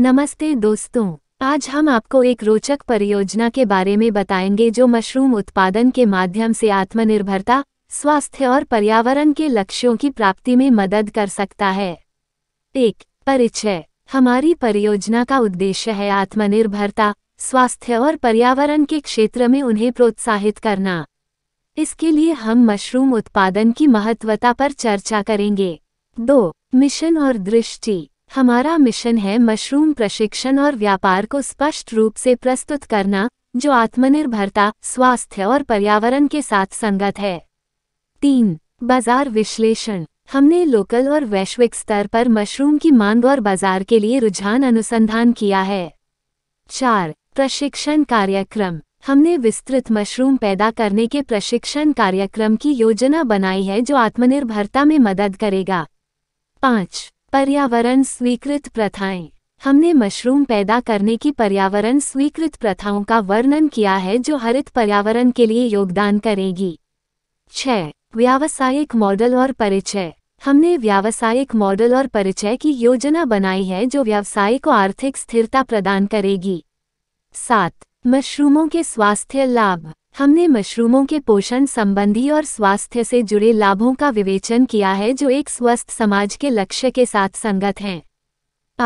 नमस्ते दोस्तों आज हम आपको एक रोचक परियोजना के बारे में बताएंगे जो मशरूम उत्पादन के माध्यम से आत्मनिर्भरता स्वास्थ्य और पर्यावरण के लक्ष्यों की प्राप्ति में मदद कर सकता है एक परिचय हमारी परियोजना का उद्देश्य है आत्मनिर्भरता स्वास्थ्य और पर्यावरण के क्षेत्र में उन्हें प्रोत्साहित करना इसके लिए हम मशरूम उत्पादन की महत्वता पर चर्चा करेंगे दो मिशन और दृष्टि हमारा मिशन है मशरूम प्रशिक्षण और व्यापार को स्पष्ट रूप से प्रस्तुत करना जो आत्मनिर्भरता स्वास्थ्य और पर्यावरण के साथ संगत है तीन बाजार विश्लेषण हमने लोकल और वैश्विक स्तर पर मशरूम की मांग और बाजार के लिए रुझान अनुसंधान किया है चार प्रशिक्षण कार्यक्रम हमने विस्तृत मशरूम पैदा करने के प्रशिक्षण कार्यक्रम की योजना बनाई है जो आत्मनिर्भरता में मदद करेगा पाँच पर्यावरण स्वीकृत प्रथाएं हमने मशरूम पैदा करने की पर्यावरण स्वीकृत प्रथाओं का वर्णन किया है जो हरित पर्यावरण के लिए योगदान करेगी छः व्यावसायिक मॉडल और परिचय हमने व्यावसायिक मॉडल और परिचय की योजना बनाई है जो व्यवसाय को आर्थिक स्थिरता प्रदान करेगी सात मशरूमों के स्वास्थ्य लाभ हमने मशरूमों के पोषण संबंधी और स्वास्थ्य से जुड़े लाभों का विवेचन किया है जो एक स्वस्थ समाज के लक्ष्य के साथ संगत हैं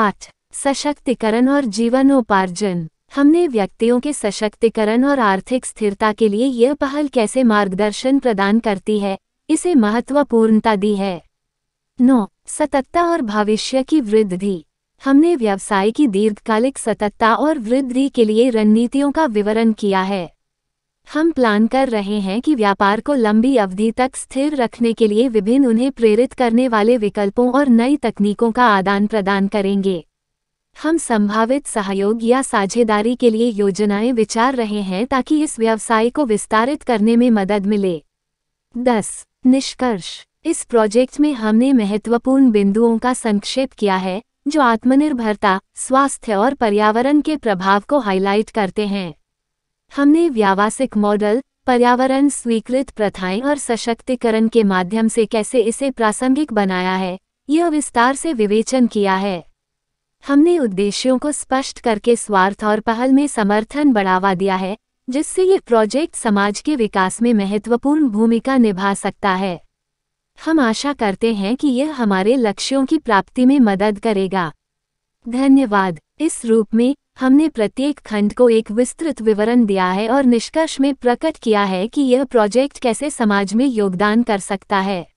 आठ सशक्तिकरण और जीवनोपार्जन हमने व्यक्तियों के सशक्तिकरण और आर्थिक स्थिरता के लिए यह पहल कैसे मार्गदर्शन प्रदान करती है इसे महत्वपूर्णता दी है नौ सततता और भविष्य की वृद्धि हमने व्यवसाय की दीर्घकालिक सततता और वृद्धि के लिए रणनीतियों का विवरण किया है हम प्लान कर रहे हैं कि व्यापार को लंबी अवधि तक स्थिर रखने के लिए विभिन्न उन्हें प्रेरित करने वाले विकल्पों और नई तकनीकों का आदान प्रदान करेंगे हम संभावित सहयोग या साझेदारी के लिए योजनाएं विचार रहे हैं ताकि इस व्यवसाय को विस्तारित करने में मदद मिले दस निष्कर्ष इस प्रोजेक्ट में हमने महत्वपूर्ण बिंदुओं का संक्षेप किया है जो आत्मनिर्भरता स्वास्थ्य और पर्यावरण के प्रभाव को हाईलाइट करते हैं हमने व्यावसायिक मॉडल पर्यावरण स्वीकृत प्रथाएं और सशक्तिकरण के माध्यम से कैसे इसे प्रासंगिक बनाया है यह विस्तार से विवेचन किया है हमने उद्देश्यों को स्पष्ट करके स्वार्थ और पहल में समर्थन बढ़ावा दिया है जिससे ये प्रोजेक्ट समाज के विकास में महत्वपूर्ण भूमिका निभा सकता है हम आशा करते हैं कि यह हमारे लक्ष्यों की प्राप्ति में मदद करेगा धन्यवाद इस रूप में हमने प्रत्येक खंड को एक विस्तृत विवरण दिया है और निष्कर्ष में प्रकट किया है कि यह प्रोजेक्ट कैसे समाज में योगदान कर सकता है